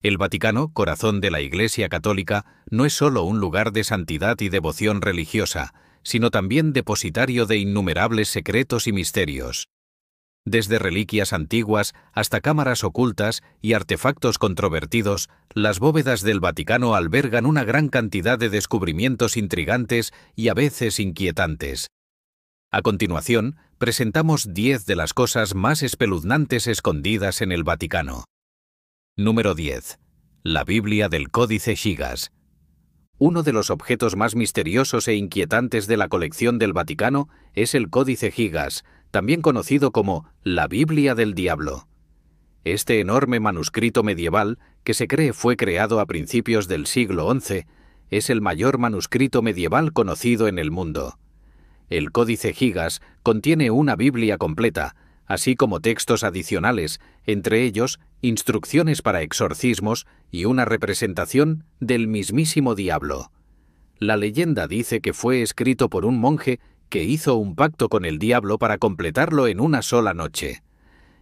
El Vaticano, corazón de la Iglesia Católica, no es solo un lugar de santidad y devoción religiosa, sino también depositario de innumerables secretos y misterios. Desde reliquias antiguas hasta cámaras ocultas y artefactos controvertidos, las bóvedas del Vaticano albergan una gran cantidad de descubrimientos intrigantes y a veces inquietantes. A continuación, presentamos diez de las cosas más espeluznantes escondidas en el Vaticano. Número 10. La Biblia del Códice Gigas. Uno de los objetos más misteriosos e inquietantes de la colección del Vaticano es el Códice Gigas, también conocido como la Biblia del Diablo. Este enorme manuscrito medieval, que se cree fue creado a principios del siglo XI, es el mayor manuscrito medieval conocido en el mundo. El Códice Gigas contiene una Biblia completa, así como textos adicionales, entre ellos instrucciones para exorcismos y una representación del mismísimo diablo. La leyenda dice que fue escrito por un monje que hizo un pacto con el diablo para completarlo en una sola noche.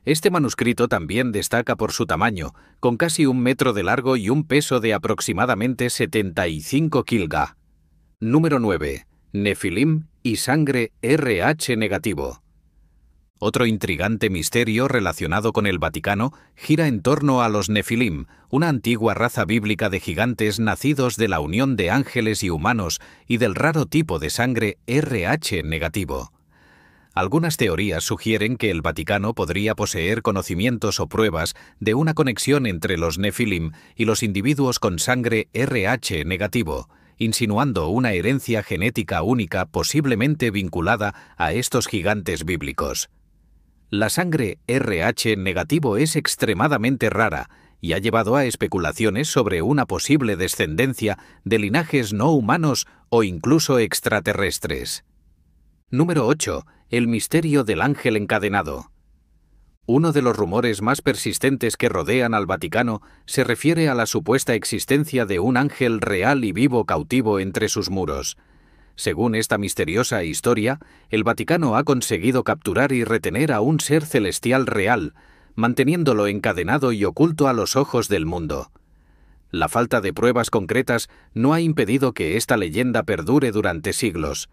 Este manuscrito también destaca por su tamaño, con casi un metro de largo y un peso de aproximadamente 75 kilga. Número 9. Nefilim y sangre RH negativo. Otro intrigante misterio relacionado con el Vaticano gira en torno a los Nefilim, una antigua raza bíblica de gigantes nacidos de la unión de ángeles y humanos y del raro tipo de sangre RH negativo. Algunas teorías sugieren que el Vaticano podría poseer conocimientos o pruebas de una conexión entre los Nefilim y los individuos con sangre RH negativo, insinuando una herencia genética única posiblemente vinculada a estos gigantes bíblicos. La sangre RH negativo es extremadamente rara y ha llevado a especulaciones sobre una posible descendencia de linajes no humanos o incluso extraterrestres. Número 8. El misterio del ángel encadenado. Uno de los rumores más persistentes que rodean al Vaticano se refiere a la supuesta existencia de un ángel real y vivo cautivo entre sus muros, según esta misteriosa historia, el Vaticano ha conseguido capturar y retener a un ser celestial real, manteniéndolo encadenado y oculto a los ojos del mundo. La falta de pruebas concretas no ha impedido que esta leyenda perdure durante siglos.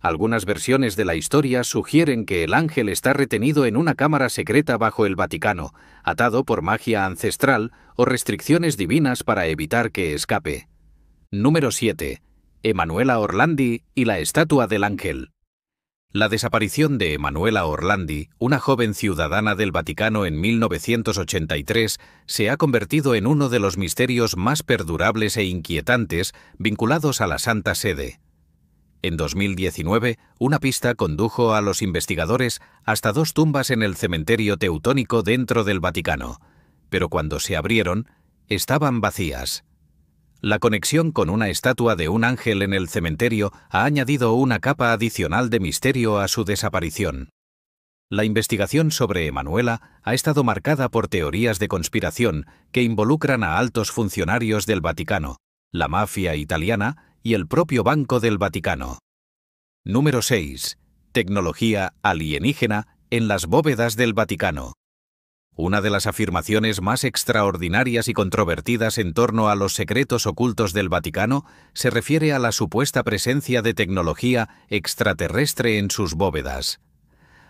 Algunas versiones de la historia sugieren que el ángel está retenido en una cámara secreta bajo el Vaticano, atado por magia ancestral o restricciones divinas para evitar que escape. Número 7. Emanuela Orlandi y la Estatua del Ángel. La desaparición de Emanuela Orlandi, una joven ciudadana del Vaticano en 1983, se ha convertido en uno de los misterios más perdurables e inquietantes vinculados a la Santa Sede. En 2019, una pista condujo a los investigadores hasta dos tumbas en el cementerio teutónico dentro del Vaticano, pero cuando se abrieron, estaban vacías la conexión con una estatua de un ángel en el cementerio ha añadido una capa adicional de misterio a su desaparición. La investigación sobre Emanuela ha estado marcada por teorías de conspiración que involucran a altos funcionarios del Vaticano, la mafia italiana y el propio Banco del Vaticano. Número 6. Tecnología alienígena en las bóvedas del Vaticano una de las afirmaciones más extraordinarias y controvertidas en torno a los secretos ocultos del Vaticano se refiere a la supuesta presencia de tecnología extraterrestre en sus bóvedas.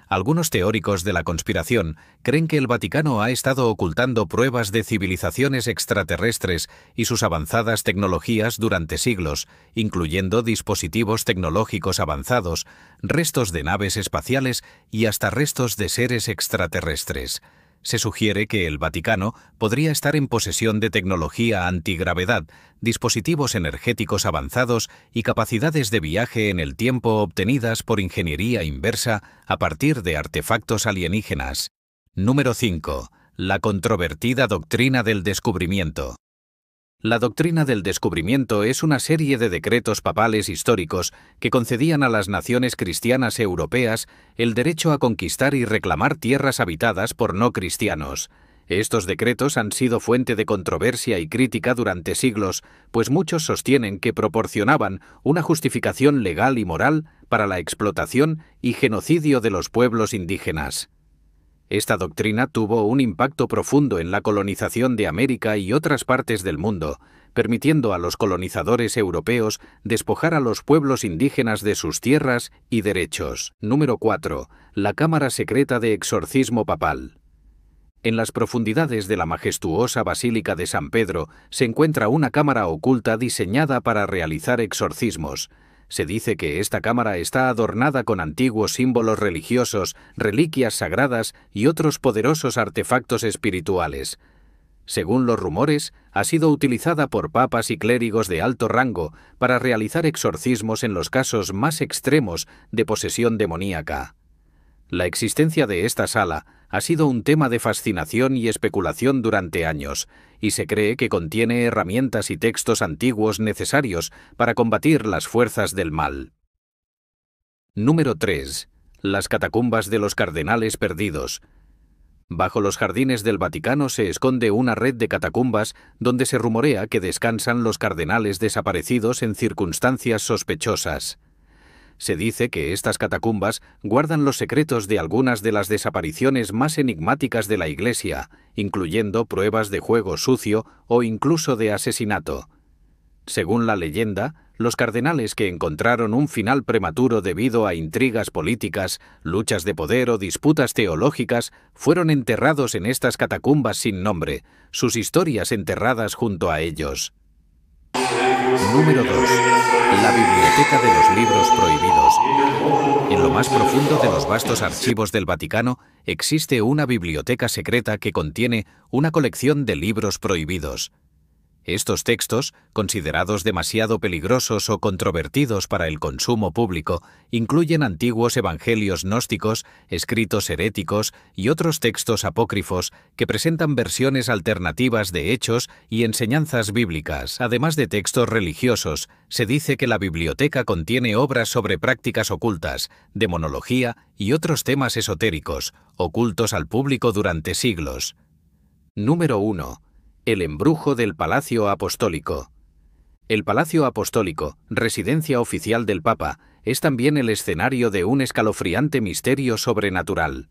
Algunos teóricos de la conspiración creen que el Vaticano ha estado ocultando pruebas de civilizaciones extraterrestres y sus avanzadas tecnologías durante siglos, incluyendo dispositivos tecnológicos avanzados, restos de naves espaciales y hasta restos de seres extraterrestres se sugiere que el Vaticano podría estar en posesión de tecnología antigravedad, dispositivos energéticos avanzados y capacidades de viaje en el tiempo obtenidas por ingeniería inversa a partir de artefactos alienígenas. Número 5. La controvertida doctrina del descubrimiento. La doctrina del descubrimiento es una serie de decretos papales históricos que concedían a las naciones cristianas europeas el derecho a conquistar y reclamar tierras habitadas por no cristianos. Estos decretos han sido fuente de controversia y crítica durante siglos, pues muchos sostienen que proporcionaban una justificación legal y moral para la explotación y genocidio de los pueblos indígenas. Esta doctrina tuvo un impacto profundo en la colonización de América y otras partes del mundo, permitiendo a los colonizadores europeos despojar a los pueblos indígenas de sus tierras y derechos. Número 4. La Cámara Secreta de Exorcismo Papal. En las profundidades de la majestuosa Basílica de San Pedro se encuentra una cámara oculta diseñada para realizar exorcismos, se dice que esta cámara está adornada con antiguos símbolos religiosos, reliquias sagradas y otros poderosos artefactos espirituales. Según los rumores, ha sido utilizada por papas y clérigos de alto rango para realizar exorcismos en los casos más extremos de posesión demoníaca. La existencia de esta sala ha sido un tema de fascinación y especulación durante años, y se cree que contiene herramientas y textos antiguos necesarios para combatir las fuerzas del mal. Número 3. Las catacumbas de los cardenales perdidos. Bajo los jardines del Vaticano se esconde una red de catacumbas donde se rumorea que descansan los cardenales desaparecidos en circunstancias sospechosas. Se dice que estas catacumbas guardan los secretos de algunas de las desapariciones más enigmáticas de la Iglesia, incluyendo pruebas de juego sucio o incluso de asesinato. Según la leyenda, los cardenales que encontraron un final prematuro debido a intrigas políticas, luchas de poder o disputas teológicas fueron enterrados en estas catacumbas sin nombre, sus historias enterradas junto a ellos. Número 2. La Biblioteca de los Libros Prohibidos. En lo más profundo de los vastos archivos del Vaticano existe una biblioteca secreta que contiene una colección de libros prohibidos. Estos textos, considerados demasiado peligrosos o controvertidos para el consumo público, incluyen antiguos evangelios gnósticos, escritos heréticos y otros textos apócrifos que presentan versiones alternativas de hechos y enseñanzas bíblicas, además de textos religiosos. Se dice que la biblioteca contiene obras sobre prácticas ocultas, demonología y otros temas esotéricos, ocultos al público durante siglos. Número 1 el embrujo del Palacio Apostólico. El Palacio Apostólico, residencia oficial del Papa, es también el escenario de un escalofriante misterio sobrenatural.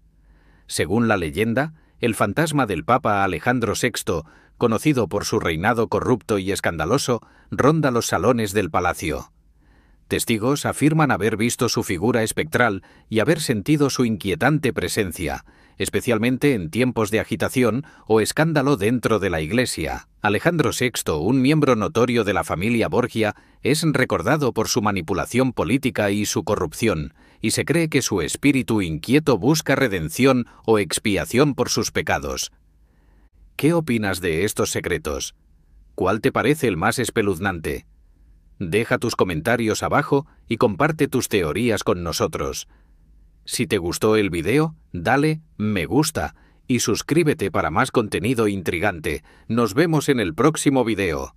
Según la leyenda, el fantasma del Papa Alejandro VI, conocido por su reinado corrupto y escandaloso, ronda los salones del palacio. Testigos afirman haber visto su figura espectral y haber sentido su inquietante presencia, especialmente en tiempos de agitación o escándalo dentro de la Iglesia. Alejandro VI, un miembro notorio de la familia Borgia, es recordado por su manipulación política y su corrupción, y se cree que su espíritu inquieto busca redención o expiación por sus pecados. ¿Qué opinas de estos secretos? ¿Cuál te parece el más espeluznante? Deja tus comentarios abajo y comparte tus teorías con nosotros. Si te gustó el video, dale me gusta y suscríbete para más contenido intrigante. Nos vemos en el próximo video.